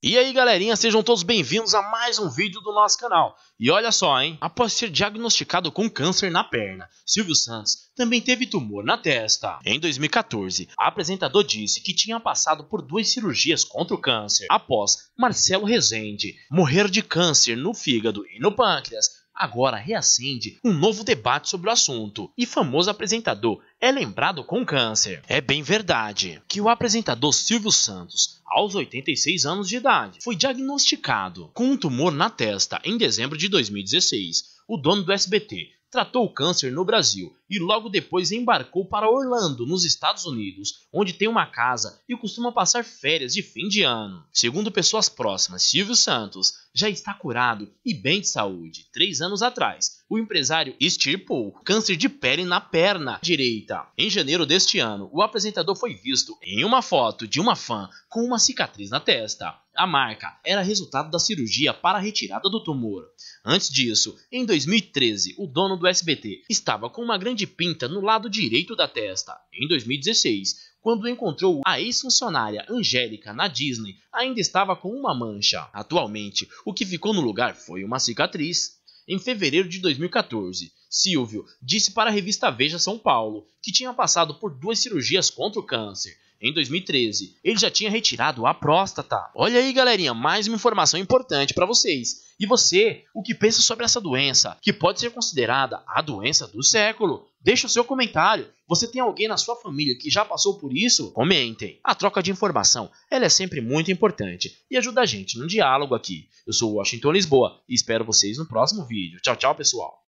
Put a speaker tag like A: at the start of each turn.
A: E aí galerinha, sejam todos bem-vindos a mais um vídeo do nosso canal. E olha só, hein? Após ser diagnosticado com câncer na perna, Silvio Santos também teve tumor na testa. Em 2014, o apresentador disse que tinha passado por duas cirurgias contra o câncer, após Marcelo Rezende morrer de câncer no fígado e no pâncreas agora reacende um novo debate sobre o assunto e famoso apresentador é lembrado com câncer. É bem verdade que o apresentador Silvio Santos, aos 86 anos de idade, foi diagnosticado com um tumor na testa em dezembro de 2016. O dono do SBT tratou o câncer no Brasil e logo depois embarcou para Orlando, nos Estados Unidos, onde tem uma casa e costuma passar férias de fim de ano. Segundo pessoas próximas, Silvio Santos já está curado e bem de saúde. Três anos atrás, o empresário extirpou câncer de pele na perna direita. Em janeiro deste ano, o apresentador foi visto em uma foto de uma fã com uma cicatriz na testa. A marca era resultado da cirurgia para a retirada do tumor. Antes disso, em 2013, o dono do SBT estava com uma grande pinta no lado direito da testa. Em 2016, quando encontrou a ex-funcionária Angélica na Disney, ainda estava com uma mancha. Atualmente, o que ficou no lugar foi uma cicatriz. Em fevereiro de 2014, Silvio disse para a revista Veja São Paulo que tinha passado por duas cirurgias contra o câncer. Em 2013, ele já tinha retirado a próstata. Olha aí, galerinha, mais uma informação importante para vocês. E você, o que pensa sobre essa doença, que pode ser considerada a doença do século? Deixe o seu comentário. Você tem alguém na sua família que já passou por isso? Comentem. A troca de informação, ela é sempre muito importante e ajuda a gente num diálogo aqui. Eu sou Washington Lisboa e espero vocês no próximo vídeo. Tchau, tchau, pessoal.